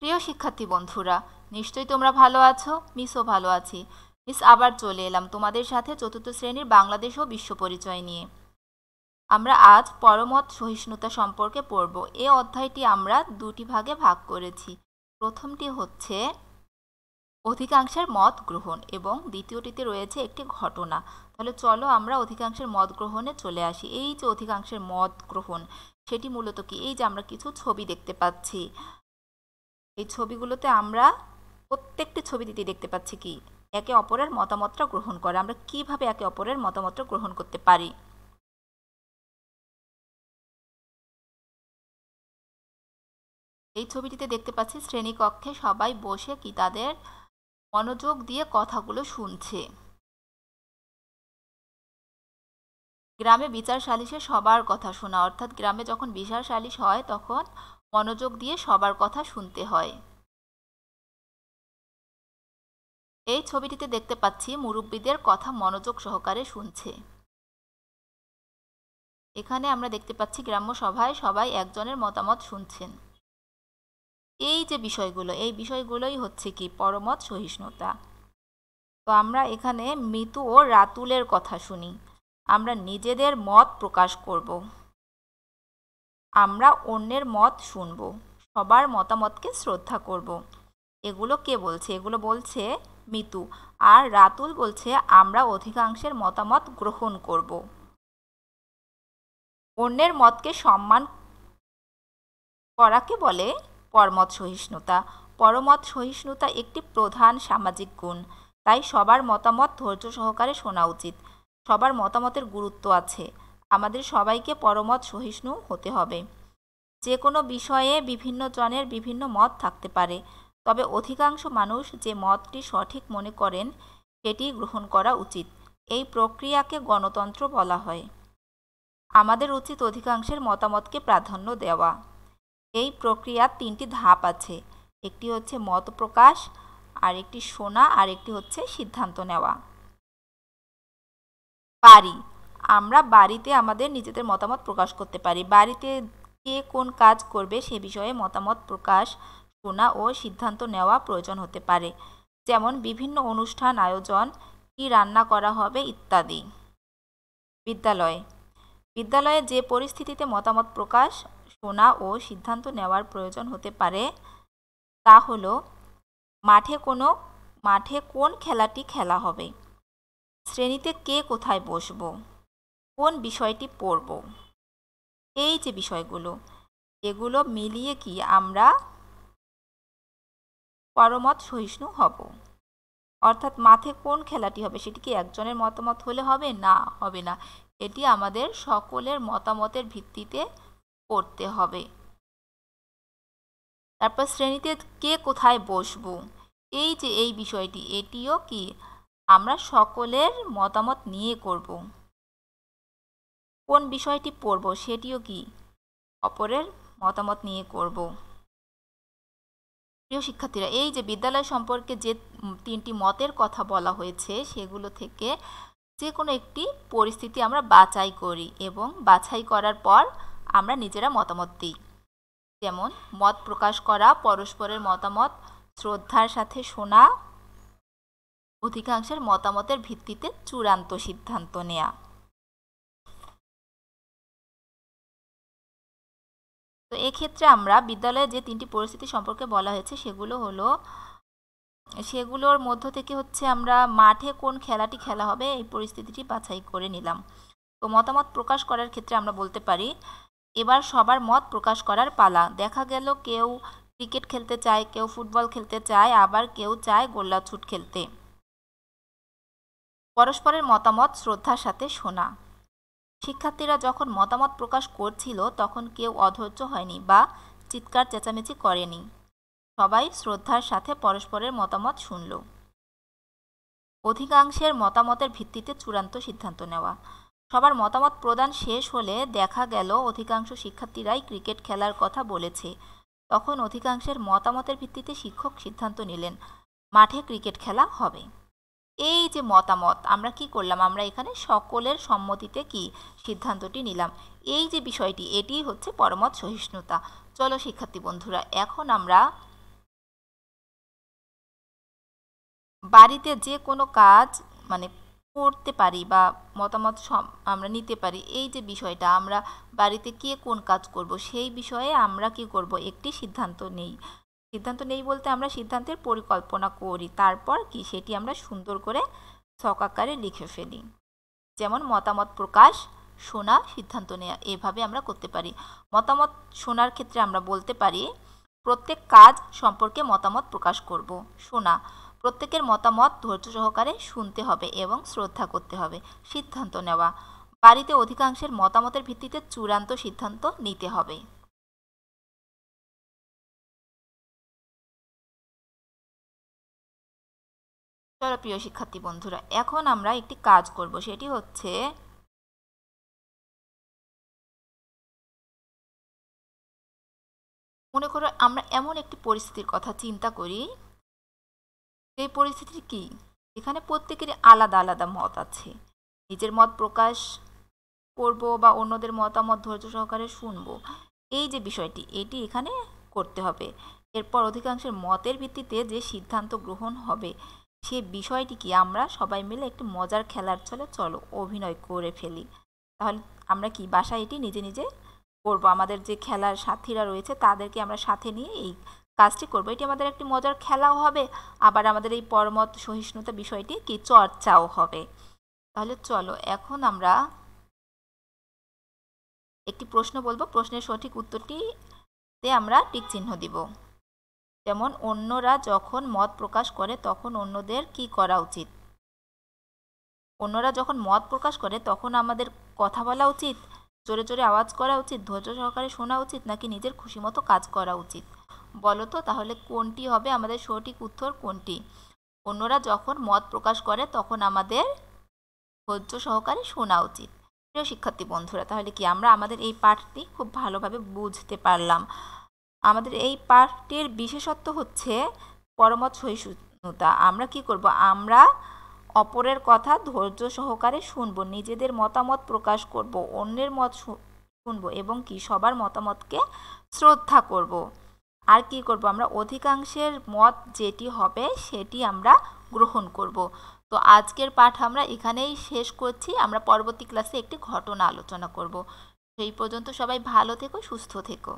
প্রিয় শিক্ষার্থী বন্ধুরা নিশ্চয়ই তোমরা ভালো আছো মিসও ভালো আছি মিস আবার চলে এলাম তোমাদের সাথে চতুর্থ শ্রেণীর বাংলাদেশ ও বিশ্ব পরিচয় নিয়ে আমরা আজ পরমত সহিষ্ণুতা সম্পর্কে পড়ব এ অধ্যায়টি আমরা দুটি ভাগে ভাগ করেছি প্রথমটি হচ্ছে অধিকাংশের মত গ্রহণ এবং দ্বিতীয়টিতে রয়েছে একটি ঘটনা তাহলে চলো আমরা অধিকাংশের মত গ্রহণে চলে আসি এই যে অধিকাংশের মত গ্রহণ সেটি মূলত কি এই যে আমরা কিছু ছবি দেখতে পাচ্ছি এই ছবিগুলোতে আমরা প্রত্যেকটি ছবি দিতে দেখতে পাচ্ছি কি একে অপরের মতামতটা গ্রহণ করে আমরা কিভাবে একে অপরের মতামতটা গ্রহণ করতে পারি এই ছবিটিতে দেখতে পাচ্ছি শ্রেণীকক্ষে সবাই বসে কি তাদের মনোযোগ দিয়ে কথাগুলো শুনছে গ্রামে বিচার সালিশে সবার কথা শোনা অর্থাৎ গ্রামে যখন বিচার সালিশ হয় তখন মনোযোগ দিয়ে সবার কথা শুনতে হয় এই ছবিটিতে দেখতে পাচ্ছি মুরব্বীদের কথা মনোযোগ সহকারে শুনছে এখানে আমরা দেখতে পাচ্ছি গ্রাম্য সভায় সবাই একজনের মতামত শুনছেন এই যে বিষয়গুলো এই বিষয়গুলোই হচ্ছে কি পরমত সহিষ্ণুতা তো আমরা এখানে মৃত্যু ও রাতুলের কথা শুনি আমরা নিজেদের মত প্রকাশ করব আমরা অন্যের মত শুনব সবার মতামতকে শ্রদ্ধা করব। এগুলো কে বলছে এগুলো বলছে মিতু আর রাতুল বলছে আমরা অধিকাংশের মতামত গ্রহণ করব অন্যের মতকে সম্মান করাকে বলে পরমত সহিষ্ণুতা পরমত সহিষ্ণুতা একটি প্রধান সামাজিক গুণ তাই সবার মতামত ধৈর্য সহকারে শোনা উচিত সবার মতামতের গুরুত্ব আছে আমাদের সবাইকে পরমত সহিষ্ণু হতে হবে যে কোনো বিষয়ে বিভিন্ন জনের বিভিন্ন মত থাকতে পারে তবে অধিকাংশ মানুষ যে মতটি সঠিক মনে করেন সেটি গ্রহণ করা উচিত এই প্রক্রিয়াকে গণতন্ত্র বলা হয় আমাদের উচিত অধিকাংশের মতামতকে প্রাধান্য দেওয়া এই প্রক্রিয়ার তিনটি ধাপ আছে একটি হচ্ছে মত প্রকাশ আর একটি শোনা আর একটি হচ্ছে সিদ্ধান্ত নেওয়া পারি আমরা বাড়িতে আমাদের নিজেদের মতামত প্রকাশ করতে পারি বাড়িতে কে কোন কাজ করবে সে বিষয়ে মতামত প্রকাশ শোনা ও সিদ্ধান্ত নেওয়া প্রয়োজন হতে পারে যেমন বিভিন্ন অনুষ্ঠান আয়োজন কি রান্না করা হবে ইত্যাদি বিদ্যালয় বিদ্যালয়ে যে পরিস্থিতিতে মতামত প্রকাশ শোনা ও সিদ্ধান্ত নেওয়ার প্রয়োজন হতে পারে তা হল মাঠে কোনো মাঠে কোন খেলাটি খেলা হবে শ্রেণীতে কে কোথায় বসবো কোন বিষয়টি পড়ব এই যে বিষয়গুলো এগুলো মিলিয়ে কি আমরা পরমত সহিষ্ণু হব অর্থাৎ মাঠে কোন খেলাটি হবে সেটি কি একজনের মতামত হলে হবে না হবে না এটি আমাদের সকলের মতামতের ভিত্তিতে করতে হবে তারপর শ্রেণীতে কে কোথায় বসবো এই যে এই বিষয়টি এটিও কি আমরা সকলের মতামত নিয়ে করব কোন বিষয়টি পড়ব সেটিও কি অপরের মতামত নিয়ে করব প্রিয় শিক্ষার্থীরা এই যে বিদ্যালয় সম্পর্কে যে তিনটি মতের কথা বলা হয়েছে সেগুলো থেকে যে কোনো একটি পরিস্থিতি আমরা বাছাই করি এবং বাছাই করার পর আমরা নিজেরা মতামত দিই যেমন মত প্রকাশ করা পরস্পরের মতামত শ্রদ্ধার সাথে শোনা অধিকাংশের মতামতের ভিত্তিতে চূড়ান্ত সিদ্ধান্ত নেয়া তো এক্ষেত্রে আমরা বিদ্যালয়ে যে তিনটি পরিস্থিতি সম্পর্কে বলা হয়েছে সেগুলো হলো সেগুলোর মধ্য থেকে হচ্ছে আমরা মাঠে কোন খেলাটি খেলা হবে এই পরিস্থিতিটি বাছাই করে নিলাম তো মতামত প্রকাশ করার ক্ষেত্রে আমরা বলতে পারি এবার সবার মত প্রকাশ করার পালা দেখা গেল কেউ ক্রিকেট খেলতে চায় কেউ ফুটবল খেলতে চায় আবার কেউ চায় গোল্লাছুট খেলতে পরস্পরের মতামত শ্রদ্ধার সাথে শোনা শিক্ষার্থীরা যখন মতামত প্রকাশ করছিল তখন কেউ অধৈর্য হয়নি বা চিৎকার চেঁচামেচি করেনি সবাই শ্রদ্ধার সাথে পরস্পরের মতামত শুনল অধিকাংশের মতামতের ভিত্তিতে চূড়ান্ত সিদ্ধান্ত নেওয়া সবার মতামত প্রদান শেষ হলে দেখা গেল অধিকাংশ শিক্ষার্থীরাই ক্রিকেট খেলার কথা বলেছে তখন অধিকাংশের মতামতের ভিত্তিতে শিক্ষক সিদ্ধান্ত নিলেন মাঠে ক্রিকেট খেলা হবে এই যে মতামত আমরা কি করলাম আমরা এখানে সকলের সম্মতিতে কি সিদ্ধান্তটি নিলাম এই যে বিষয়টি এটি হচ্ছে পরমত সহিষ্ণুতা চলো শিক্ষার্থী বন্ধুরা এখন আমরা বাড়িতে যে কোনো কাজ মানে করতে পারি বা মতামত আমরা নিতে পারি এই যে বিষয়টা আমরা বাড়িতে কে কোন কাজ করব সেই বিষয়ে আমরা কি করব একটি সিদ্ধান্ত নেই সিদ্ধান্ত নেই বলতে আমরা সিদ্ধান্তের পরিকল্পনা করি তারপর কি সেটি আমরা সুন্দর করে সকাকারে লিখে ফেলি যেমন মতামত প্রকাশ শোনা সিদ্ধান্ত নেওয়া এভাবে আমরা করতে পারি মতামত শোনার ক্ষেত্রে আমরা বলতে পারি প্রত্যেক কাজ সম্পর্কে মতামত প্রকাশ করব শোনা প্রত্যেকের মতামত ধৈর্য সহকারে শুনতে হবে এবং শ্রদ্ধা করতে হবে সিদ্ধান্ত নেওয়া বাড়িতে অধিকাংশের মতামতের ভিত্তিতে চূড়ান্ত সিদ্ধান্ত নিতে হবে তারা প্রিয় শিক্ষার্থী বন্ধুরা এখন আমরা একটি কাজ করব সেটি হচ্ছে মনে করো আমরা এমন একটি পরিস্থিতির কথা চিন্তা করি সেই পরিস্থিতি কি এখানে প্রত্যেকেরই আলাদা আলাদা মত আছে নিজের মত প্রকাশ করব বা অন্যদের মতামত ধৈর্য সহকারে শুনব এই যে বিষয়টি এটি এখানে করতে হবে এরপর অধিকাংশের মতের ভিত্তিতে যে সিদ্ধান্ত গ্রহণ হবে সে বিষয়টিকে আমরা সবাই মিলে একটি মজার খেলার ছলে চলো অভিনয় করে ফেলি তাহলে আমরা কি বাসায় এটি নিজে নিজে করবো আমাদের যে খেলার সাথীরা রয়েছে তাদেরকে আমরা সাথে নিয়ে এই কাজটি করব এটি আমাদের একটি মজার খেলাও হবে আবার আমাদের এই পরমত সহিষ্ণুতা বিষয়টি কি চর্চাও হবে তাহলে চলো এখন আমরা একটি প্রশ্ন বলবো প্রশ্নের সঠিক উত্তরটিতে আমরা টিক চিহ্ন দিব যেমন অন্যরা যখন মত প্রকাশ করে তখন অন্যদের কি করা উচিত অন্যরা যখন মত প্রকাশ করে তখন আমাদের কথা বলা উচিত জোরে জোরে আওয়াজ করা উচিত ধৈর্য সহকারে শোনা উচিত নাকি নিজের খুশি মতো কাজ করা উচিত বলো তো তাহলে কোনটি হবে আমাদের সঠিক উত্তর কোনটি অন্যরা যখন মত প্রকাশ করে তখন আমাদের ধৈর্য সহকারে শোনা উচিত প্রিয় শিক্ষার্থী বন্ধুরা তাহলে কি আমরা আমাদের এই পাঠটি খুব ভালোভাবে বুঝতে পারলাম আমাদের এই পাঠটির বিশেষত্ব হচ্ছে পরমত সহিষ্ণুতা আমরা কি করব আমরা অপরের কথা ধৈর্য সহকারে শুনব নিজেদের মতামত প্রকাশ করব অন্যের মত শুনব এবং কি সবার মতামতকে শ্রদ্ধা করব আর কি করব আমরা অধিকাংশের মত যেটি হবে সেটি আমরা গ্রহণ করব তো আজকের পাঠ আমরা এখানেই শেষ করছি আমরা পরবর্তী ক্লাসে একটি ঘটনা আলোচনা করব সেই পর্যন্ত সবাই ভালো থেকো সুস্থ থেকো